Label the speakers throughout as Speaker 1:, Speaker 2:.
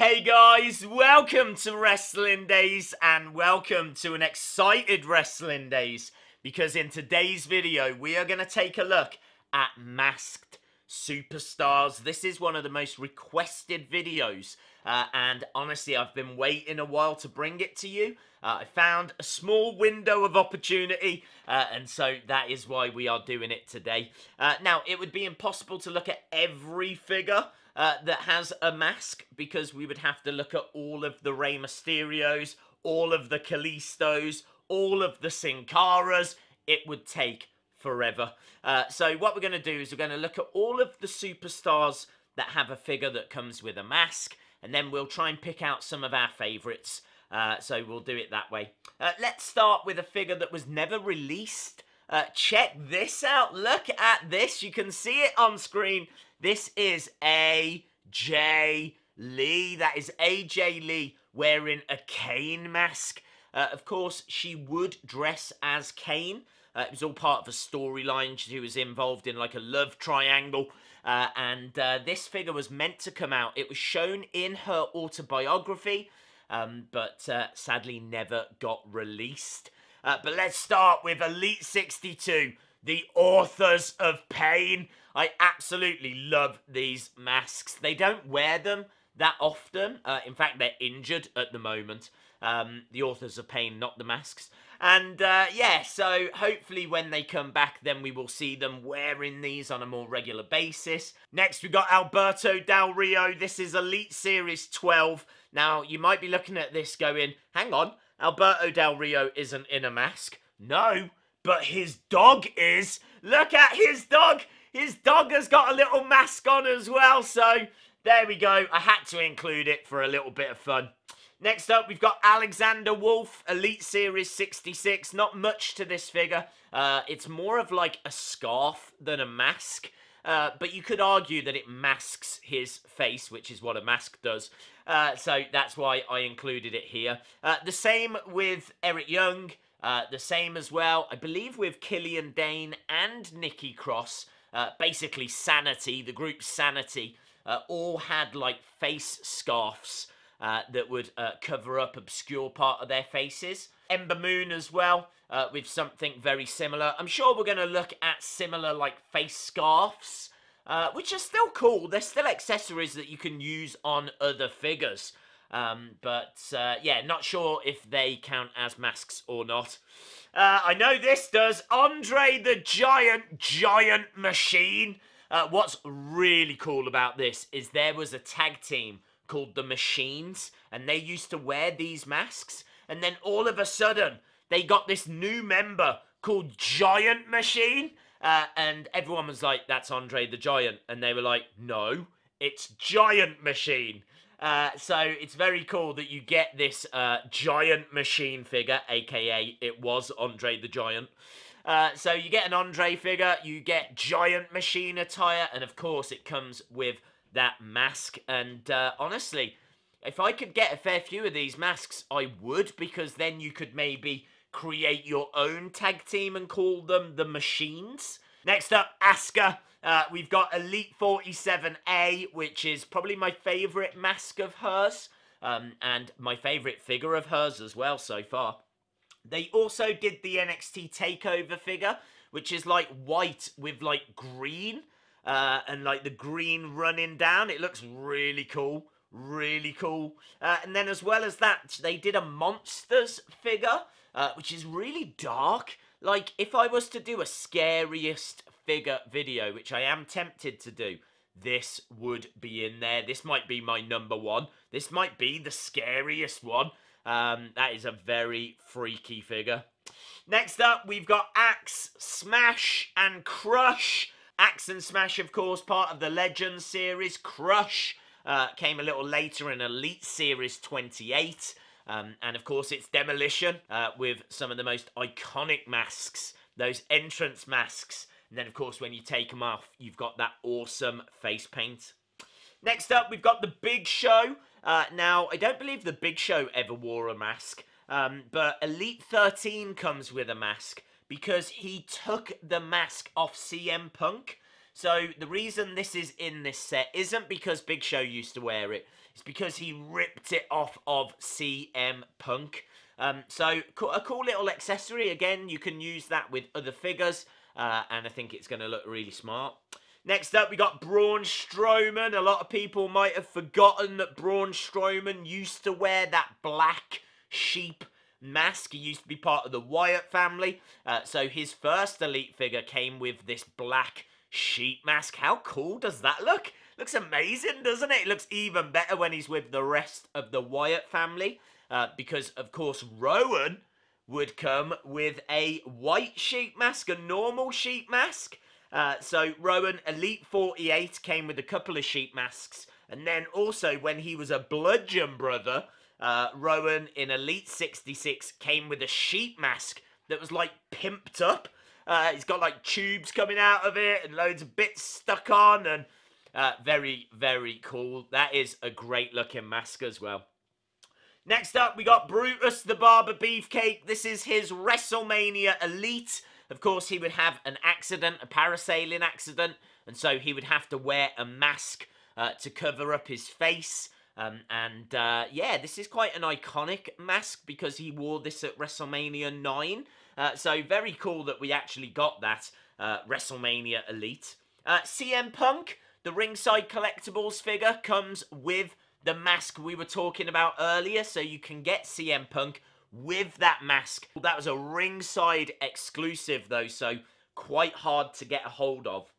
Speaker 1: Hey guys, welcome to Wrestling Days and welcome to an excited Wrestling Days because in today's video we are going to take a look at Masked Superstars. This is one of the most requested videos uh, and honestly I've been waiting a while to bring it to you. Uh, I found a small window of opportunity uh, and so that is why we are doing it today. Uh, now it would be impossible to look at every figure uh, that has a mask because we would have to look at all of the Rey Mysterios, all of the Callistos, all of the Sincaras. It would take forever. Uh, so what we're going to do is we're going to look at all of the superstars that have a figure that comes with a mask, and then we'll try and pick out some of our favourites. Uh, so we'll do it that way. Uh, let's start with a figure that was never released. Uh, check this out. Look at this. You can see it on screen. This is AJ Lee. That is AJ Lee wearing a Kane mask. Uh, of course, she would dress as Kane. Uh, it was all part of a storyline. She was involved in like a love triangle. Uh, and uh, this figure was meant to come out. It was shown in her autobiography, um, but uh, sadly never got released. Uh, but let's start with Elite 62, the authors of pain. I absolutely love these masks. They don't wear them that often. Uh, in fact, they're injured at the moment. Um, the authors of Pain, not the masks. And uh, yeah, so hopefully when they come back, then we will see them wearing these on a more regular basis. Next, we have got Alberto Del Rio. This is Elite Series 12. Now, you might be looking at this going, hang on, Alberto Del Rio isn't in a mask. No, but his dog is. Look at his dog. His dog has got a little mask on as well, so there we go. I had to include it for a little bit of fun. Next up, we've got Alexander Wolf, Elite Series 66. Not much to this figure. Uh, it's more of like a scarf than a mask. Uh, but you could argue that it masks his face, which is what a mask does. Uh, so that's why I included it here. Uh, the same with Eric Young. Uh, the same as well, I believe, with Killian Dane and Nikki Cross. Uh, basically Sanity, the group Sanity, uh, all had like face scarfs uh, that would uh, cover up obscure part of their faces. Ember Moon as well, uh, with something very similar. I'm sure we're going to look at similar like face scarfs, which are still cool. They're still accessories that you can use on other figures. Um, but uh, yeah, not sure if they count as masks or not. Uh, I know this does. Andre the Giant, Giant Machine. Uh, what's really cool about this is there was a tag team called the Machines, and they used to wear these masks. And then all of a sudden, they got this new member called Giant Machine. Uh, and everyone was like, that's Andre the Giant. And they were like, no, it's Giant Machine. Uh, so it's very cool that you get this uh, giant machine figure, aka it was Andre the Giant. Uh, so you get an Andre figure, you get giant machine attire, and of course it comes with that mask. And uh, honestly, if I could get a fair few of these masks, I would, because then you could maybe create your own tag team and call them the Machines. Next up, Asuka. Uh, we've got Elite 47A, which is probably my favourite mask of hers, um, and my favourite figure of hers as well so far. They also did the NXT TakeOver figure, which is like white with like green, uh, and like the green running down. It looks really cool. Really cool. Uh, and then as well as that, they did a Monsters figure, uh, which is really dark. Like, if I was to do a scariest Bigger video, which I am tempted to do, this would be in there. This might be my number one. This might be the scariest one. Um, that is a very freaky figure. Next up, we've got Axe, Smash, and Crush. Axe and Smash, of course, part of the Legends series. Crush uh, came a little later in Elite Series 28. Um, and of course, it's Demolition uh, with some of the most iconic masks, those entrance masks and then, of course, when you take them off, you've got that awesome face paint. Next up, we've got The Big Show. Uh, now, I don't believe The Big Show ever wore a mask, um, but Elite 13 comes with a mask because he took the mask off CM Punk. So the reason this is in this set isn't because Big Show used to wear it. It's because he ripped it off of CM Punk. Um, so a cool little accessory. Again, you can use that with other figures uh, and I think it's going to look really smart. Next up, we got Braun Strowman. A lot of people might have forgotten that Braun Strowman used to wear that black sheep mask. He used to be part of the Wyatt family. Uh, so his first Elite figure came with this black sheep mask. How cool does that look? Looks amazing, doesn't it? It looks even better when he's with the rest of the Wyatt family. Uh, because, of course, Rowan would come with a white sheet mask, a normal sheet mask. Uh, so Rowan Elite 48 came with a couple of sheet masks. And then also when he was a bludgeon brother, uh, Rowan in Elite 66 came with a sheet mask that was like pimped up. Uh, he's got like tubes coming out of it and loads of bits stuck on and uh, very, very cool. That is a great looking mask as well. Next up, we got Brutus the Barber Beefcake. This is his WrestleMania Elite. Of course, he would have an accident, a parasailing accident, and so he would have to wear a mask uh, to cover up his face. Um, and uh, yeah, this is quite an iconic mask because he wore this at WrestleMania 9. Uh, so very cool that we actually got that uh, WrestleMania Elite. Uh, CM Punk, the ringside collectibles figure, comes with the mask we were talking about earlier, so you can get CM Punk with that mask. That was a ringside exclusive though, so quite hard to get a hold of.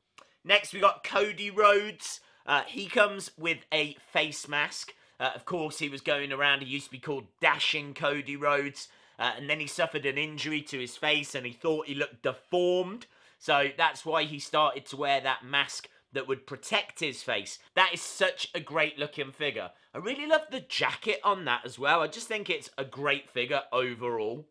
Speaker 1: Next we got Cody Rhodes. Uh, he comes with a face mask. Uh, of course, he was going around. He used to be called Dashing Cody Rhodes. Uh, and then he suffered an injury to his face and he thought he looked deformed. So that's why he started to wear that mask that would protect his face. That is such a great looking figure. I really love the jacket on that as well. I just think it's a great figure overall.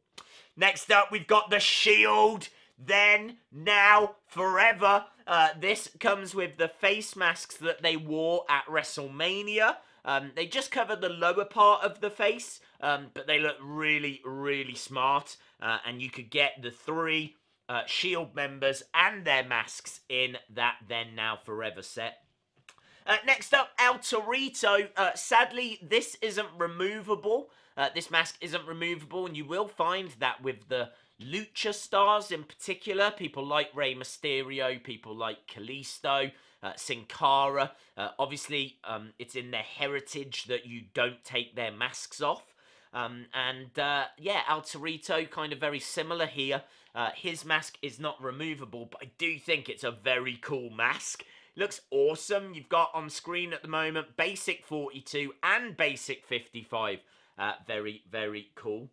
Speaker 1: Next up, we've got the shield. Then, now, forever. Uh, this comes with the face masks that they wore at WrestleMania. Um, they just cover the lower part of the face, um, but they look really, really smart. Uh, and you could get the three uh, Shield members and their masks in that Then Now Forever set. Uh, next up, Altarito. Uh, sadly, this isn't removable. Uh, this mask isn't removable, and you will find that with the lucha stars in particular, people like Rey Mysterio, people like Kalisto, uh, Sin Cara. Uh, obviously, um, it's in their heritage that you don't take their masks off. Um, and uh, yeah, Altarito, kind of very similar here. Uh, his mask is not removable, but I do think it's a very cool mask. Looks awesome. You've got on screen at the moment Basic 42 and Basic 55. Uh, very, very cool.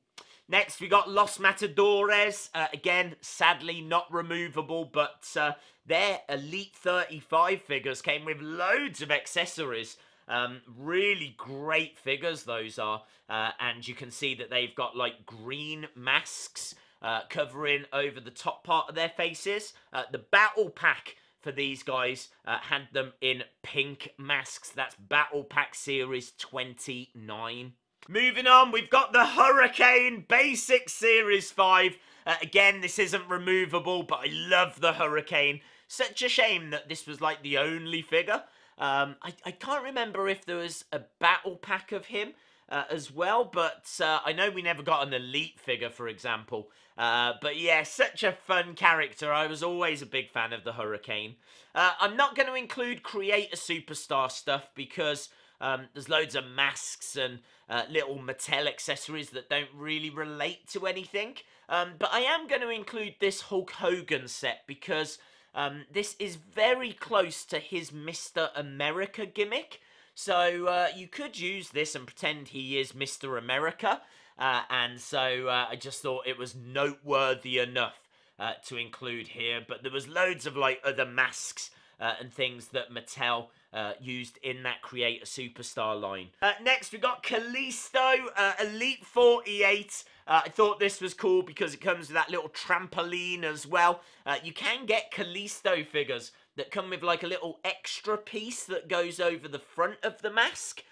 Speaker 1: Next, we got Los Matadores. Uh, again, sadly not removable, but uh, their Elite 35 figures came with loads of accessories. Um, really great figures those are. Uh, and you can see that they've got like green masks uh, covering over the top part of their faces. Uh, the battle pack for these guys uh, had them in pink masks. That's Battle Pack Series 29. Moving on, we've got the Hurricane Basic Series 5. Uh, again, this isn't removable, but I love the Hurricane. Such a shame that this was like the only figure um, I, I can't remember if there was a battle pack of him uh, as well, but uh, I know we never got an elite figure, for example. Uh, but yeah, such a fun character. I was always a big fan of the Hurricane. Uh, I'm not going to include create a superstar stuff because um, there's loads of masks and uh, little Mattel accessories that don't really relate to anything. Um, but I am going to include this Hulk Hogan set because um, this is very close to his Mr. America gimmick. So uh, you could use this and pretend he is Mr. America. Uh, and so uh, I just thought it was noteworthy enough uh, to include here. But there was loads of like other masks uh, and things that Mattel uh, used in that Create a Superstar line. Uh, next, we got Calisto uh, Elite 48. Uh, I thought this was cool because it comes with that little trampoline as well. Uh, you can get Calisto figures that come with like a little extra piece that goes over the front of the mask,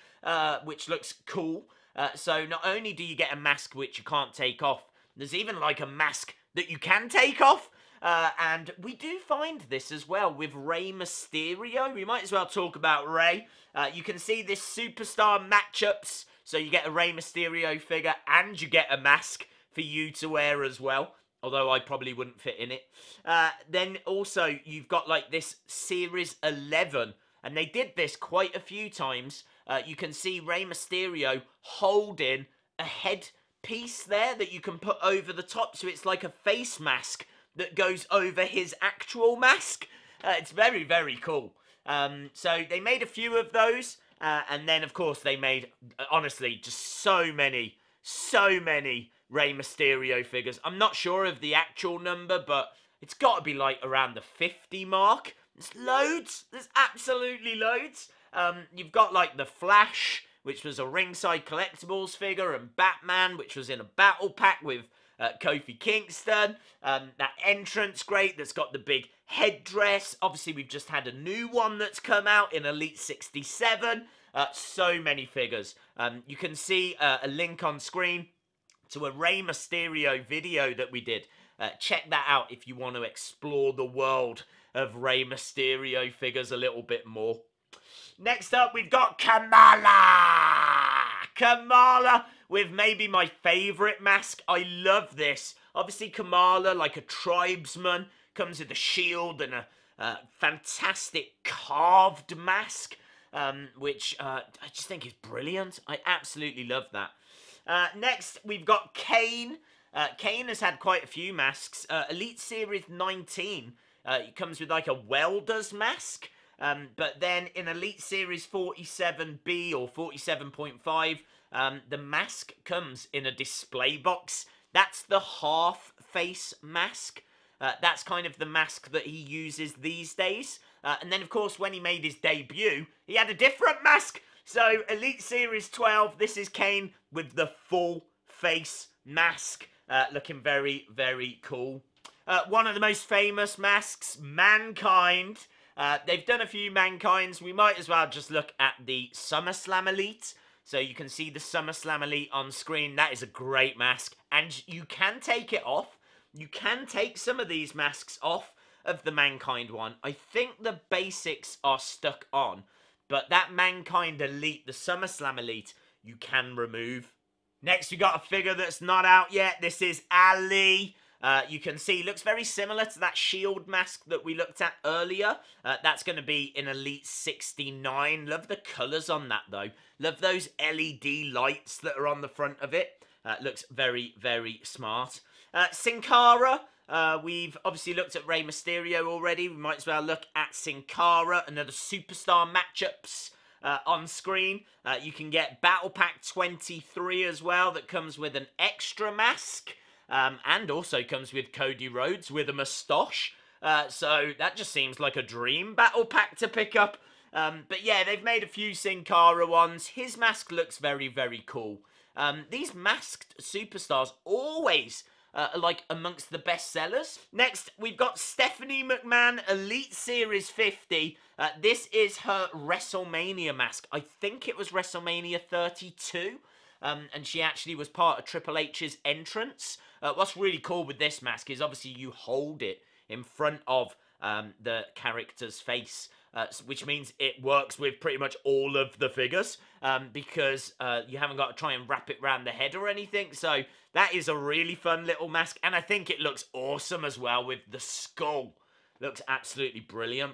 Speaker 1: which looks cool. so not only do you get a mask which you can't take off, there's even like a mask that you can take off uh, and we do find this as well with Rey Mysterio. We might as well talk about Rey. Uh, you can see this superstar matchups. So you get a Rey Mysterio figure and you get a mask for you to wear as well. Although I probably wouldn't fit in it. Uh, then also you've got like this Series 11. And they did this quite a few times. Uh, you can see Rey Mysterio holding a head piece there that you can put over the top so it's like a face mask that goes over his actual mask. Uh, it's very, very cool. Um, so they made a few of those. Uh, and then, of course, they made, uh, honestly, just so many, so many Rey Mysterio figures. I'm not sure of the actual number, but it's got to be like around the 50 mark. There's loads. There's absolutely loads. Um, you've got like the Flash, which was a ringside collectibles figure, and Batman, which was in a battle pack with uh, Kofi Kingston. Um, that entrance, great, that's got the big headdress. Obviously, we've just had a new one that's come out in Elite 67. Uh, so many figures. Um, you can see uh, a link on screen to a Rey Mysterio video that we did. Uh, check that out if you want to explore the world of Rey Mysterio figures a little bit more. Next up, we've got Kamala! Kamala with maybe my favourite mask. I love this. Obviously, Kamala, like a tribesman, comes with a shield and a uh, fantastic carved mask, um, which uh, I just think is brilliant. I absolutely love that. Uh, next, we've got Kane. Uh, Kane has had quite a few masks. Uh, Elite Series 19 uh, it comes with like a welder's mask. Um, but then in Elite Series 47B or 47.5, um, the mask comes in a display box. That's the half face mask. Uh, that's kind of the mask that he uses these days. Uh, and then, of course, when he made his debut, he had a different mask. So, Elite Series 12, this is Kane with the full face mask. Uh, looking very, very cool. Uh, one of the most famous masks, Mankind. Uh, they've done a few Mankinds. We might as well just look at the SummerSlam Elite. So you can see the SummerSlam Elite on screen. That is a great mask. And you can take it off. You can take some of these masks off of the Mankind one. I think the basics are stuck on. But that Mankind Elite, the SummerSlam Elite, you can remove. Next, we got a figure that's not out yet. This is Ali. Uh, you can see looks very similar to that shield mask that we looked at earlier. Uh, that's going to be in Elite 69. Love the colours on that though. Love those LED lights that are on the front of it. Uh, looks very, very smart. Uh, Sin Cara, uh, we've obviously looked at Rey Mysterio already. We might as well look at Sin Cara, another superstar matchups uh, on screen. Uh, you can get Battle Pack 23 as well that comes with an extra mask um, and also comes with Cody Rhodes with a moustache. Uh, so that just seems like a dream battle pack to pick up. Um, but yeah, they've made a few Sin Cara ones. His mask looks very, very cool. Um, these masked superstars always uh, are like amongst the best sellers. Next, we've got Stephanie McMahon Elite Series 50. Uh, this is her WrestleMania mask. I think it was WrestleMania 32. Um, and she actually was part of Triple H's entrance. Uh, what's really cool with this mask is obviously you hold it in front of um, the character's face, uh, which means it works with pretty much all of the figures um, because uh, you haven't got to try and wrap it around the head or anything. So that is a really fun little mask, and I think it looks awesome as well with the skull. Looks absolutely brilliant.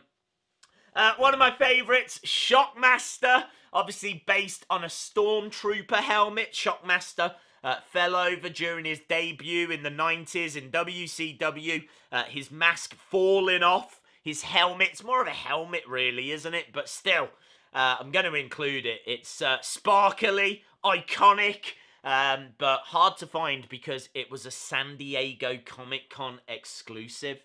Speaker 1: Uh, one of my favourites, Shockmaster, obviously based on a Stormtrooper helmet. Shockmaster uh, fell over during his debut in the 90s in WCW, uh, his mask falling off, his helmet. It's more of a helmet, really, isn't it? But still, uh, I'm going to include it. It's uh, sparkly, iconic. Um, but hard to find because it was a San Diego Comic Con exclusive.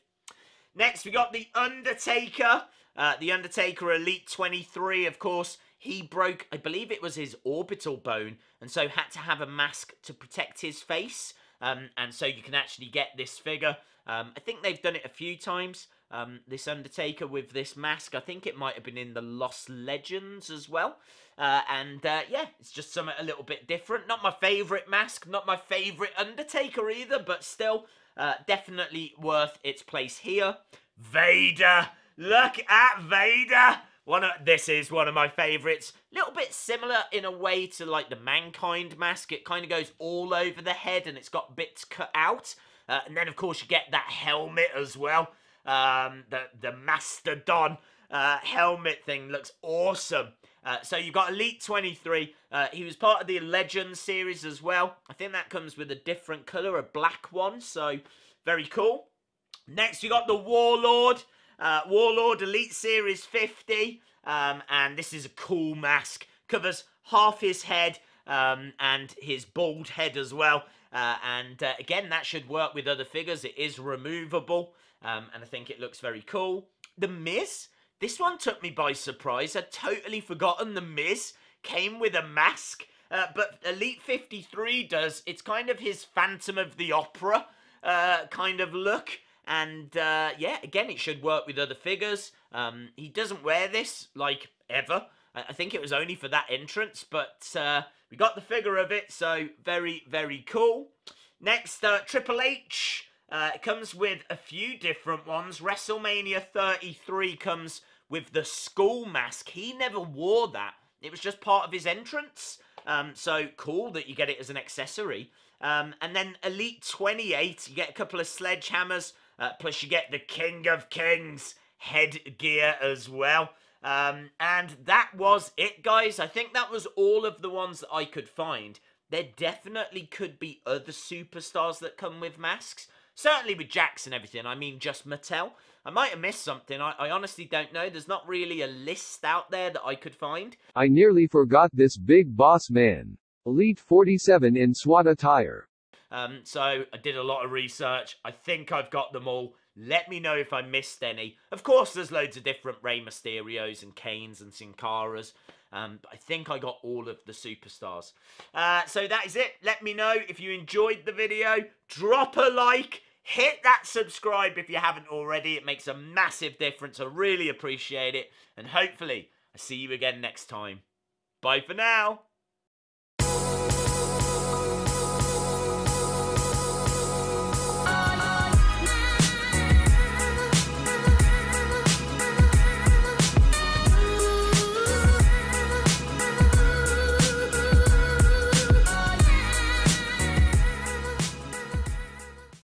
Speaker 1: Next, we got The Undertaker. Uh, the Undertaker Elite 23, of course, he broke, I believe it was his orbital bone, and so had to have a mask to protect his face. Um, and so you can actually get this figure. Um, I think they've done it a few times. Um, this Undertaker with this mask. I think it might have been in the Lost Legends as well. Uh, and uh, yeah, it's just something a little bit different. Not my favourite mask, not my favourite Undertaker either, but still uh, definitely worth its place here. Vader! Look at Vader! One of, this is one of my favorites. Little bit similar in a way to like the Mankind mask. It kind of goes all over the head and it's got bits cut out. Uh, and then of course you get that helmet as well. Um, the, the Mastodon uh, helmet thing looks awesome. Uh, so you've got Elite 23. Uh, he was part of the Legends series as well. I think that comes with a different colour, a black one. So very cool. Next, you got the Warlord. Uh, Warlord Elite Series 50. Um, and this is a cool mask. Covers half his head um, and his bald head as well. Uh, and uh, again, that should work with other figures. It is removable. Um, and I think it looks very cool. The Miz. This one took me by surprise. I'd totally forgotten The Miz came with a mask. Uh, but Elite 53 does. It's kind of his Phantom of the Opera uh, kind of look. And uh, yeah, again, it should work with other figures. Um, he doesn't wear this, like, ever. I think it was only for that entrance, but uh, we got the figure of it, so very, very cool. Next, uh, Triple H uh, comes with a few different ones. WrestleMania 33 comes with the school mask. He never wore that. It was just part of his entrance. Um, so cool that you get it as an accessory. Um, and then Elite 28, you get a couple of sledgehammers uh, plus, you get the King of Kings headgear as well. Um, and that was it, guys. I think that was all of the ones that I could find. There definitely could be other superstars that come with masks. Certainly with Jax and everything. I mean, just Mattel. I might have missed something. I, I honestly don't know. There's not really a list out there that I could find. I nearly forgot this big boss man. Elite 47 in SWAT attire. Um, so I did a lot of research. I think I've got them all. Let me know if I missed any. Of course, there's loads of different Rey Mysterios and Canes and Sin Caras. Um, I think I got all of the superstars. Uh, so that is it. Let me know if you enjoyed the video. Drop a like. Hit that subscribe if you haven't already. It makes a massive difference. I really appreciate it. And hopefully, I see you again next time. Bye for now.